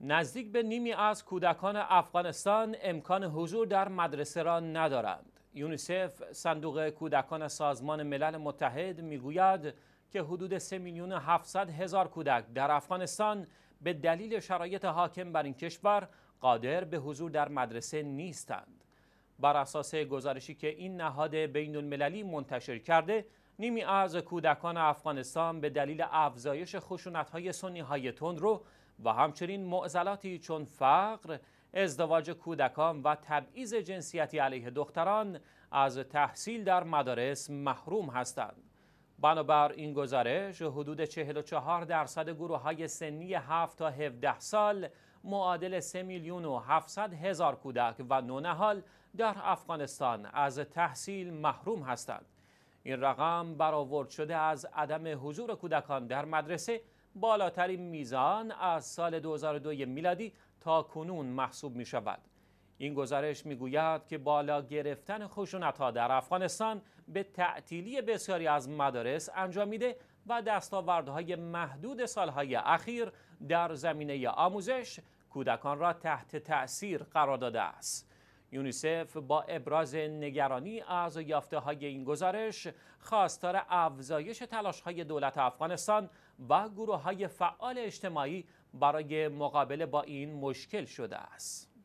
نزدیک به نیمی از کودکان افغانستان امکان حضور در مدرسه را ندارند. یونیسف صندوق کودکان سازمان ملل متحد میگوید که حدود 3 میلیون 700 هزار کودک در افغانستان به دلیل شرایط حاکم بر این کشور قادر به حضور در مدرسه نیستند. بر اساس گزارشی که این نهاد بین المللی منتشر کرده نیمی از کودکان افغانستان به دلیل افزایش های سنی‌های رو و همچنین معضلاتی چون فقر، ازدواج کودکان و تبعیض جنسیتی علیه دختران از تحصیل در مدارس محروم هستند. بنابر این گزارش حدود 44 درصد گروه های سنی 7 تا 17 سال معادل 3 میلیون و 700 هزار کودک و نونهال در افغانستان از تحصیل محروم هستند. این رقم برآورد شده از عدم حضور کودکان در مدرسه بالاترین میزان از سال 2002 میلادی تا کنون محسوب می شود. این گزارش میگوید که بالا گرفتن خشونت ها در افغانستان به تعطیلی بسیاری از مدارس میده و دستاوردهای محدود سالهای اخیر در زمینه آموزش کودکان را تحت تأثیر قرار داده است. یونیسف با ابراز نگرانی از یافته های این گزارش خواستار افزایش تلاش های دولت افغانستان و گروه های فعال اجتماعی برای مقابله با این مشکل شده است.